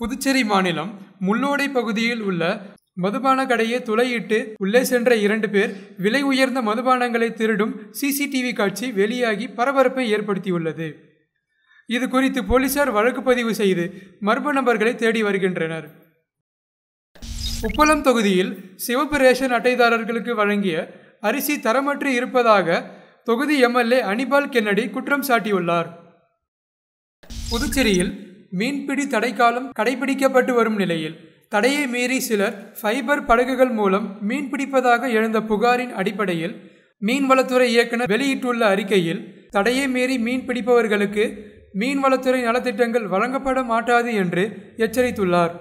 புதுச்சேரி மாநிலம் முள்ளோடை பகுதியில் உள்ள மதுபான கடையை துளையிட்டு உள்ளே சென்ற இரண்டு பேர் விலை உயர்ந்த மதுபானங்களை திருடும் சிசிடிவி காட்சி வெளியாகி பரபரப்பை ஏற்படுத்தியுள்ளது இது குறித்து போலீசார் வழக்கு பதிவு செய்து மர்ம நபர்களை தேடி வருகின்றனர் உப்பளம் தொகுதியில் சிவப்பு ரேஷன் அட்டைதாரர்களுக்கு வழங்கிய அரிசி தரமற்று இருப்பதாக தொகுதி எம்எல்ஏ அனிபால் கென்னடி குற்றம் சாட்டியுள்ளார் புதுச்சேரியில் மீன்பிடி தடைக்காலம் கடைபிடிக்கப்பட்டு வரும் நிலையில் தடையை மீறி சிலர் ஃபைபர் படகுகள் மூலம் மீன் பிடிப்பதாக எழுந்த புகாரின் அடிப்படையில் மீன்வளத்துறை இயக்குனர் வெளியிட்டுள்ள அறிக்கையில் தடையை மீறி மீன் பிடிப்பவர்களுக்கு மீன்வளத்துறை நலத்திட்டங்கள் வழங்கப்பட மாட்டாது என்று எச்சரித்துள்ளார்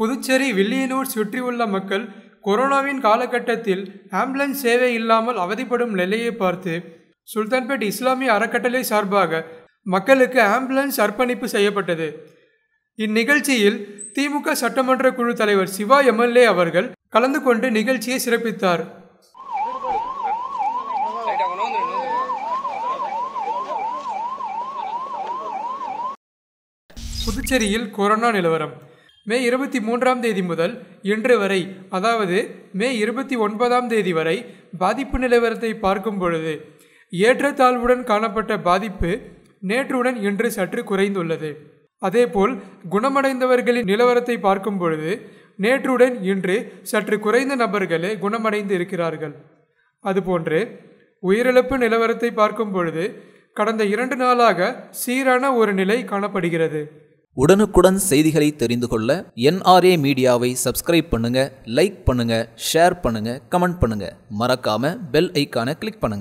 புதுச்சேரி வில்லியனூர் சுற்றியுள்ள மக்கள் கொரோனாவின் காலகட்டத்தில் ஆம்புலன்ஸ் சேவை இல்லாமல் அவதிப்படும் நிலையை பார்த்து சுல்தான்பேட் இஸ்லாமிய அறக்கட்டளை சார்பாக மக்களுக்கு ஆம்புலன்ஸ் அர்ப்பணிப்பு செய்யப்பட்டது இந்நிகழ்ச்சியில் திமுக சட்டமன்ற குழு தலைவர் சிவா எம்எல்ஏ அவர்கள் கலந்து கொண்டு நிகழ்ச்சியை சிறப்பித்தார் புதுச்சேரியில் கொரோனா நிலவரம் மே இருபத்தி மூன்றாம் தேதி முதல் இன்று வரை அதாவது மே இருபத்தி ஒன்பதாம் தேதி வரை பாதிப்பு நிலவரத்தை பார்க்கும் பொழுது ஏற்றத்தாழ்வுடன் காணப்பட்ட பாதிப்பு நேற்றுடன் இன்று சற்று குறைந்துள்ளது அதேபோல் குணமடைந்தவர்களின் நிலவரத்தை பார்க்கும் பொழுது நேற்றுடன் இன்று சற்று குறைந்த நபர்களே குணமடைந்து இருக்கிறார்கள் அதுபோன்று உயிரிழப்பு நிலவரத்தை பார்க்கும் பொழுது கடந்த இரண்டு நாளாக சீரான ஒரு நிலை காணப்படுகிறது உடனுக்குடன் செய்திகளை தெரிந்து கொள்ள என்ஆர்ஏ மீடியாவை சப்ஸ்கிரைப் பண்ணுங்க லைக் பண்ணுங்க ஷேர் பண்ணுங்க கமெண்ட் பண்ணுங்க மறக்காம பெல் ஐக்கான கிளிக் பண்ணுங்க